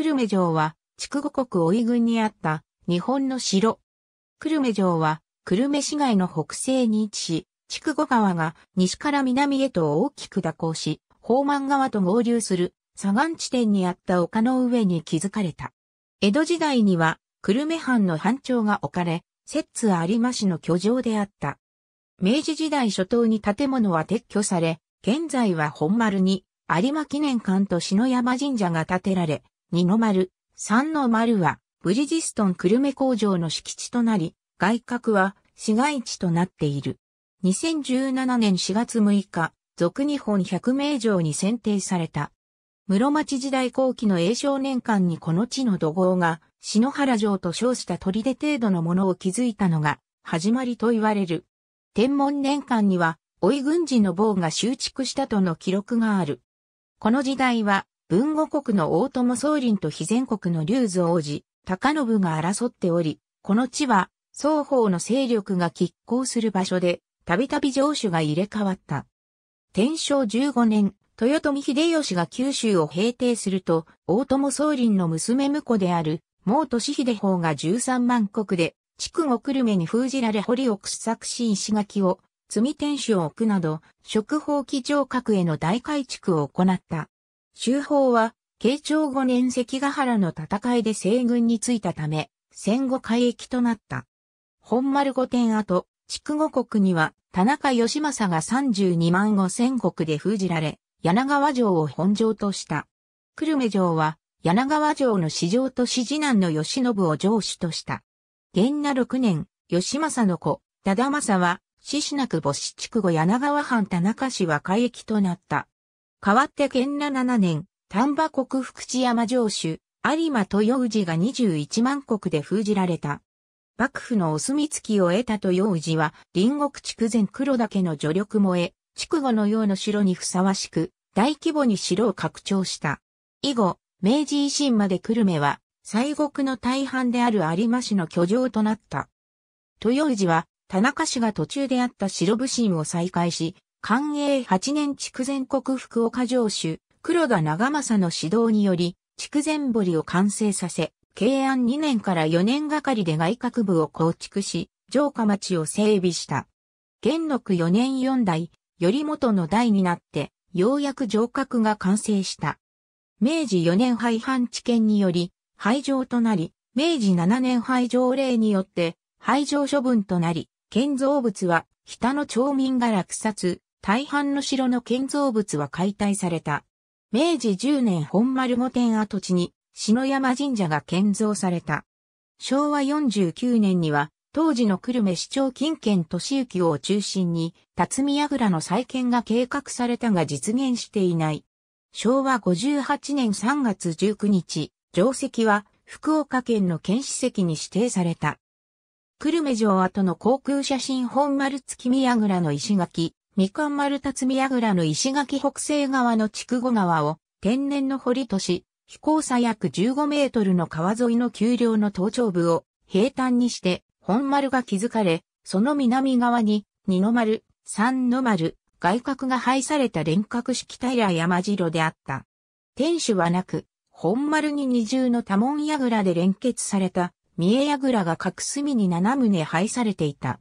久留米城は、筑後国大井郡にあった、日本の城。久留米城は、久留米市街の北西に位置し、筑後川が西から南へと大きく蛇行し、宝満川と合流する左岸地点にあった丘の上に築かれた。江戸時代には、久留米藩の藩庁が置かれ、摂津有馬市の居城であった。明治時代初頭に建物は撤去され、現在は本丸に有馬記念館と篠山神社が建てられ、二の丸、三の丸は、ブリジストン久留米工場の敷地となり、外角は市街地となっている。2017年4月6日、俗日本百名城に選定された。室町時代後期の永少年間にこの地の土豪が、篠原城と称した砦程度のものを築いたのが、始まりと言われる。天文年間には、追い軍事の棒が修築したとの記録がある。この時代は、文後国の大友宗林と非前国の竜蔵王子、高信が争っており、この地は双方の勢力が拮抗する場所で、たびたび城主が入れ替わった。天正15年、豊臣秀吉が九州を平定すると、大友宗林の娘婿である、毛利秀法が13万国で、区後久留米に封じられ堀を掘削し石垣を、積み天守を置くなど、食法基上閣への大改築を行った。周法は、慶長五年関ヶ原の戦いで西軍に着いたため、戦後海域となった。本丸御殿跡、筑後国には、田中義政が32万5千石で封じられ、柳川城を本城とした。久留米城は、柳川城の市場と市次男の義信を城主とした。元那六年、義政の子、忠政は、獅子なく母子筑後柳川藩田中氏は海域となった。代わって県7年、丹波国福知山城主、有馬豊氏が21万国で封じられた。幕府のお墨付きを得た豊氏は、隣国筑前黒岳の助力も得、筑後のような城にふさわしく、大規模に城を拡張した。以後、明治維新まで久留米は、西国の大半である有馬氏の居城となった。豊氏は、田中氏が途中であった白武神を再開し、寛永8年筑前国福岡城主、黒田長政の指導により、筑前堀を完成させ、慶安2年から4年がかりで外郭部を構築し、城下町を整備した。元禄4年4代、頼元の代になって、ようやく城郭が完成した。明治4年廃藩置県により、廃城となり、明治7年廃城令によって、廃城処分となり、建造物は、北の町民が落札、大半の城の建造物は解体された。明治10年本丸御殿跡地に篠山神社が建造された。昭和49年には当時の久留米市長近県俊行を中心に辰宮倉の再建が計画されたが実現していない。昭和58年3月19日、定石は福岡県の県史跡に指定された。久留米城跡の航空写真本丸月宮倉の石垣、みかん丸辰巳櫓の石垣北西側の筑後川を天然の堀とし、飛行差約15メートルの川沿いの丘陵の頭頂部を平坦にして本丸が築かれ、その南側に二の丸、三の丸、外角が配された連角式平山城であった。天守はなく、本丸に二重の多門櫓で連結された三重櫓が各隅に七棟配されていた。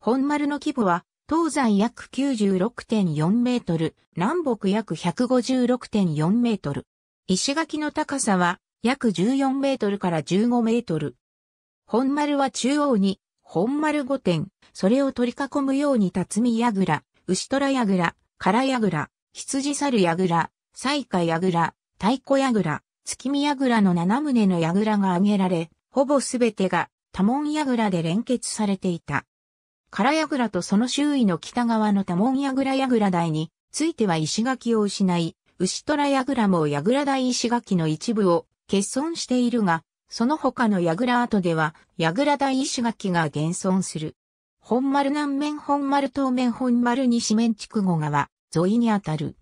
本丸の規模は東西約96.4メートル、南北約156.4メートル。石垣の高さは約14メートルから15メートル。本丸は中央に本丸御殿、それを取り囲むように辰巳櫓、牛虎櫓、唐櫓、羊猿櫓、西海櫓、太鼓櫓、月見櫓の7棟の櫓が挙げられ、ほぼすべてが多門櫓で連結されていた。唐櫓とその周囲の北側の多門櫓櫓台については石垣を失い、牛虎櫓も櫓台石垣の一部を欠損しているが、その他の櫓跡では櫓台石垣が現存する。本丸南面本丸東面本丸西面筑後川沿いにあたる。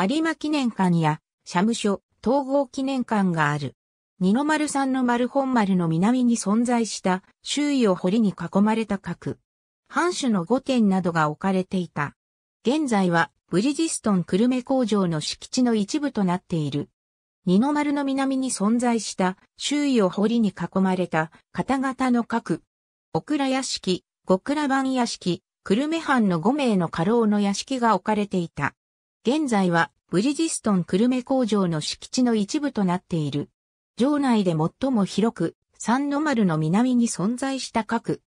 有馬記念館や社務所、統合記念館がある。二の丸三の丸本丸の南に存在した周囲を堀に囲まれた角。藩主の御殿などが置かれていた。現在はブリヂストン久留米工場の敷地の一部となっている。二の丸の南に存在した周囲を堀に囲まれた方々の各、小倉屋敷、小倉番屋敷、久留米藩の5名の家老の屋敷が置かれていた。現在はブリヂストン久留米工場の敷地の一部となっている。城内で最も広く、三の丸の南に存在した各、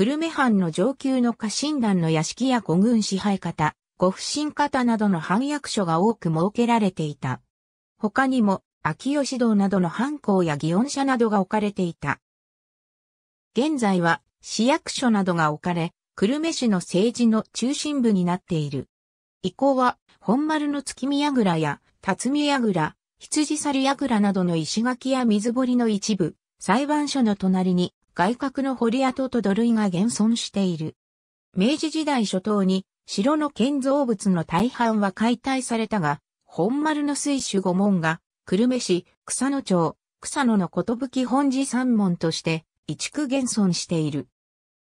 久留米藩の上級の家臣団の屋敷や五軍支配方、五不審方などの藩役所が多く設けられていた。他にも、秋吉堂などの藩校や祇園社などが置かれていた。現在は、市役所などが置かれ、久留米市の政治の中心部になっている。以降は、本丸の月見櫓や、辰巳櫓、羊猿櫓などの石垣や水堀の一部、裁判所の隣に外郭の堀跡と土塁が現存している。明治時代初頭に城の建造物の大半は解体されたが、本丸の水種御門が、久留米市、草野町、草野の寿本寺三門として、移築現存している。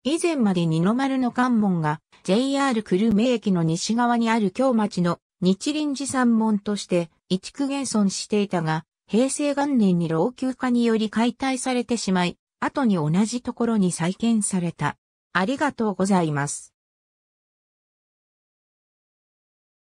以前まで二の丸の関門が JR 久留米駅の西側にある京町の日輪寺山門として移築現存していたが、平成元年に老朽化により解体されてしまい、後に同じところに再建された。ありがとうございます。